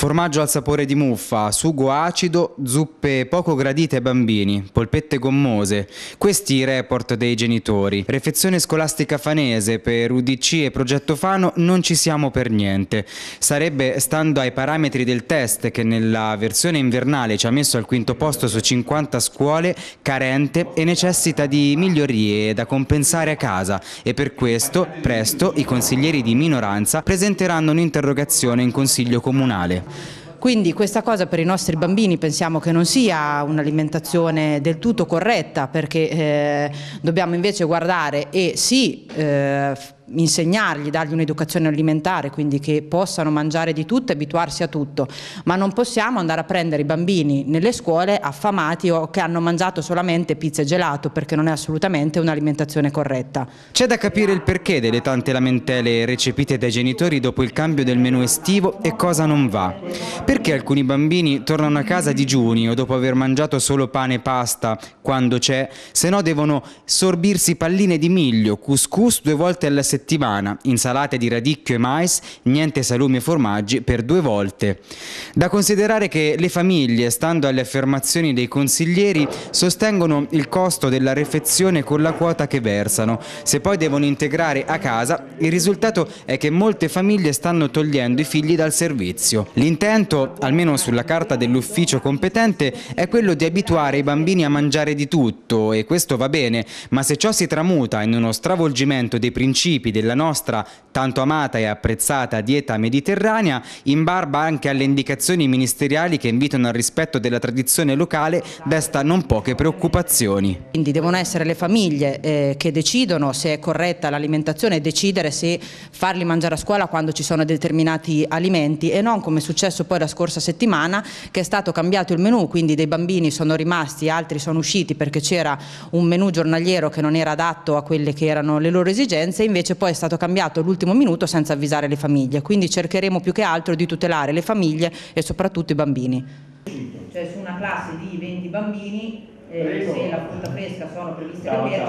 formaggio al sapore di muffa, sugo acido, zuppe poco gradite ai bambini, polpette gommose, questi i report dei genitori. Refezione scolastica fanese per UDC e Progetto Fano non ci siamo per niente. Sarebbe stando ai parametri del test che nella versione invernale ci ha messo al quinto posto su 50 scuole, carente e necessita di migliorie da compensare a casa e per questo presto i consiglieri di minoranza presenteranno un'interrogazione in Consiglio Comunale. Quindi questa cosa per i nostri bambini pensiamo che non sia un'alimentazione del tutto corretta perché eh, dobbiamo invece guardare e sì eh, insegnargli, dargli un'educazione alimentare, quindi che possano mangiare di tutto, e abituarsi a tutto, ma non possiamo andare a prendere i bambini nelle scuole affamati o che hanno mangiato solamente pizza e gelato perché non è assolutamente un'alimentazione corretta. C'è da capire il perché delle tante lamentele recepite dai genitori dopo il cambio del menù estivo e cosa non va. Perché alcuni bambini tornano a casa digiuni o dopo aver mangiato solo pane e pasta quando c'è, se no devono sorbirsi palline di miglio, couscous due volte alla settimana settimana, insalate di radicchio e mais, niente salumi e formaggi per due volte. Da considerare che le famiglie, stando alle affermazioni dei consiglieri, sostengono il costo della refezione con la quota che versano. Se poi devono integrare a casa, il risultato è che molte famiglie stanno togliendo i figli dal servizio. L'intento, almeno sulla carta dell'ufficio competente, è quello di abituare i bambini a mangiare di tutto e questo va bene, ma se ciò si tramuta in uno stravolgimento dei principi tempi della nostra tanto amata e apprezzata dieta mediterranea, in barba anche alle indicazioni ministeriali che invitano al rispetto della tradizione locale, desta non poche preoccupazioni. Quindi devono essere le famiglie eh, che decidono se è corretta l'alimentazione e decidere se farli mangiare a scuola quando ci sono determinati alimenti e non come è successo poi la scorsa settimana che è stato cambiato il menù, quindi dei bambini sono rimasti, altri sono usciti perché c'era un menù giornaliero che non era adatto a quelle che erano le loro esigenze, invece invece poi è stato cambiato all'ultimo minuto senza avvisare le famiglie, quindi cercheremo più che altro di tutelare le famiglie e soprattutto i bambini. Cioè su una classe di 20 bambini, eh, se la frutta fresca sono previste da